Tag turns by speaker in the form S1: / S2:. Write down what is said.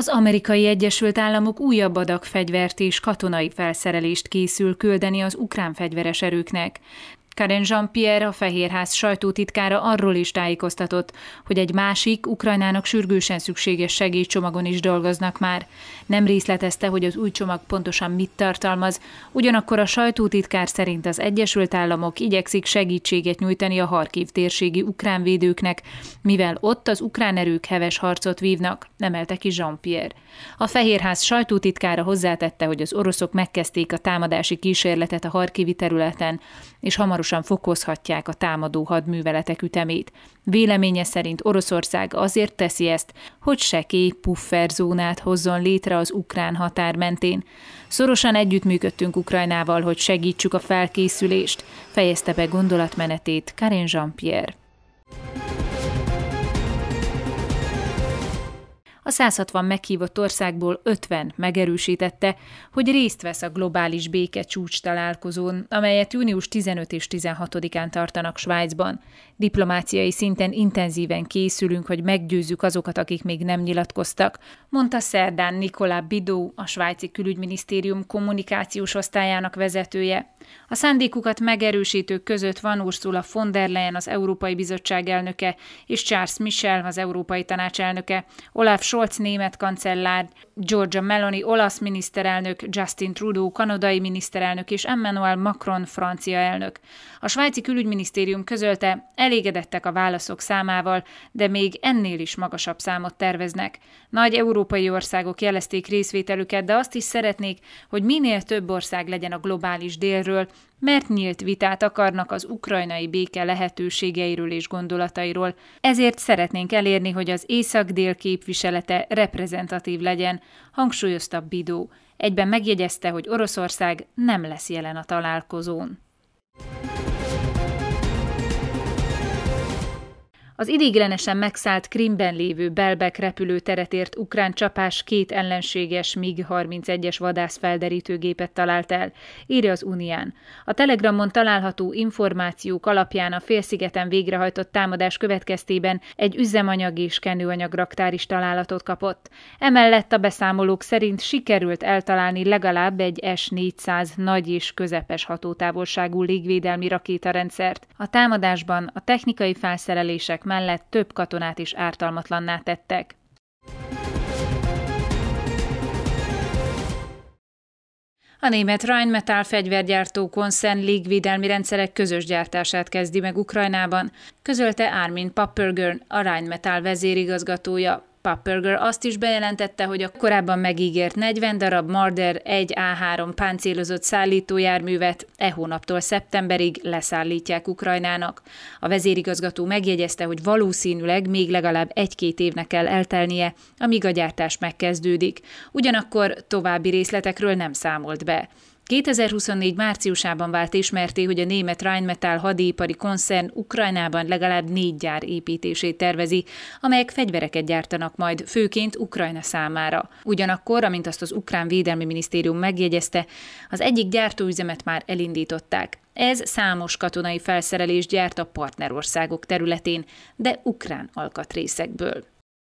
S1: Az amerikai Egyesült Államok újabb adag fegyvert és katonai felszerelést készül küldeni az ukrán fegyveres erőknek. Karen Jean-Pierre, a Fehérház sajtótitkára arról is tájékoztatott, hogy egy másik, Ukrajnának sürgősen szükséges segélycsomagon is dolgoznak már. Nem részletezte, hogy az új csomag pontosan mit tartalmaz, ugyanakkor a sajtótitkár szerint az Egyesült Államok igyekszik segítséget nyújtani a Harkiv térségi ukrán védőknek, mivel ott az ukrán erők heves harcot vívnak, emelte ki Jean-Pierre. A Fehérház sajtótitkára hozzátette, hogy az oroszok megkezdték a támadási kísérletet a Harkivi területen, és hamar hamarosan fokozhatják a támadó hadműveletek ütemét. Véleménye szerint Oroszország azért teszi ezt, hogy sekély pufferzónát hozzon létre az ukrán határ mentén. Szorosan együttműködtünk Ukrajnával, hogy segítsük a felkészülést, fejezte be gondolatmenetét Karin Jean-Pierre. a 160 meghívott országból 50 megerősítette, hogy részt vesz a globális béke csúcs találkozón, amelyet június 15 és 16-án tartanak Svájcban. Diplomáciai szinten intenzíven készülünk, hogy meggyőzzük azokat, akik még nem nyilatkoztak, mondta szerdán Nikolá Bidó, a svájci külügyminisztérium kommunikációs osztályának vezetője. A szándékukat megerősítők között van Ursula von der Leyen, az Európai Bizottság elnöke, és Charles Michel, az Európai Tanács elnöke. Olaf Scholz Scholz német kancellár, Georgia Meloni olasz miniszterelnök, Justin Trudeau kanadai miniszterelnök és Emmanuel Macron francia elnök. A svájci külügyminisztérium közölte, elégedettek a válaszok számával, de még ennél is magasabb számot terveznek. Nagy európai országok jelezték részvételüket, de azt is szeretnék, hogy minél több ország legyen a globális délről, mert nyílt vitát akarnak az ukrajnai béke lehetőségeiről és gondolatairól, ezért szeretnénk elérni, hogy az észak-dél képviselete reprezentatív legyen, hangsúlyozta Bidó. Egyben megjegyezte, hogy Oroszország nem lesz jelen a találkozón. Az idéglenesen megszállt Krimben lévő Belbek repülőteret ért ukrán csapás két ellenséges MiG-31-es vadászfelderítőgépet talált el, írja az Unián. A Telegramon található információk alapján a félszigeten végrehajtott támadás következtében egy üzemanyag és kenőanyag raktár is találatot kapott. Emellett a beszámolók szerint sikerült eltalálni legalább egy S-400 nagy és közepes hatótávolságú légvédelmi rakétarendszert. A támadásban a technikai felszerelések mellett több katonát is ártalmatlanná tettek. A német Rheinmetall fegyvergyártó konszern légvédelmi rendszerek közös gyártását kezdi meg Ukrajnában, közölte Armin Pappergörn, a Rheinmetall vezérigazgatója. Papperger azt is bejelentette, hogy a korábban megígért 40 darab Marder 1A3 páncélozott szállítójárművet e hónaptól szeptemberig leszállítják Ukrajnának. A vezérigazgató megjegyezte, hogy valószínűleg még legalább egy-két évnek kell eltelnie, amíg a gyártás megkezdődik. Ugyanakkor további részletekről nem számolt be. 2024 márciusában vált ismerté, hogy a német Rheinmetall hadipari koncern Ukrajnában legalább négy gyár építését tervezi, amelyek fegyvereket gyártanak majd, főként Ukrajna számára. Ugyanakkor, amint azt az Ukrán Védelmi Minisztérium megjegyezte, az egyik gyártóüzemet már elindították. Ez számos katonai felszerelést gyárt a partnerországok területén, de ukrán alkatrészekből.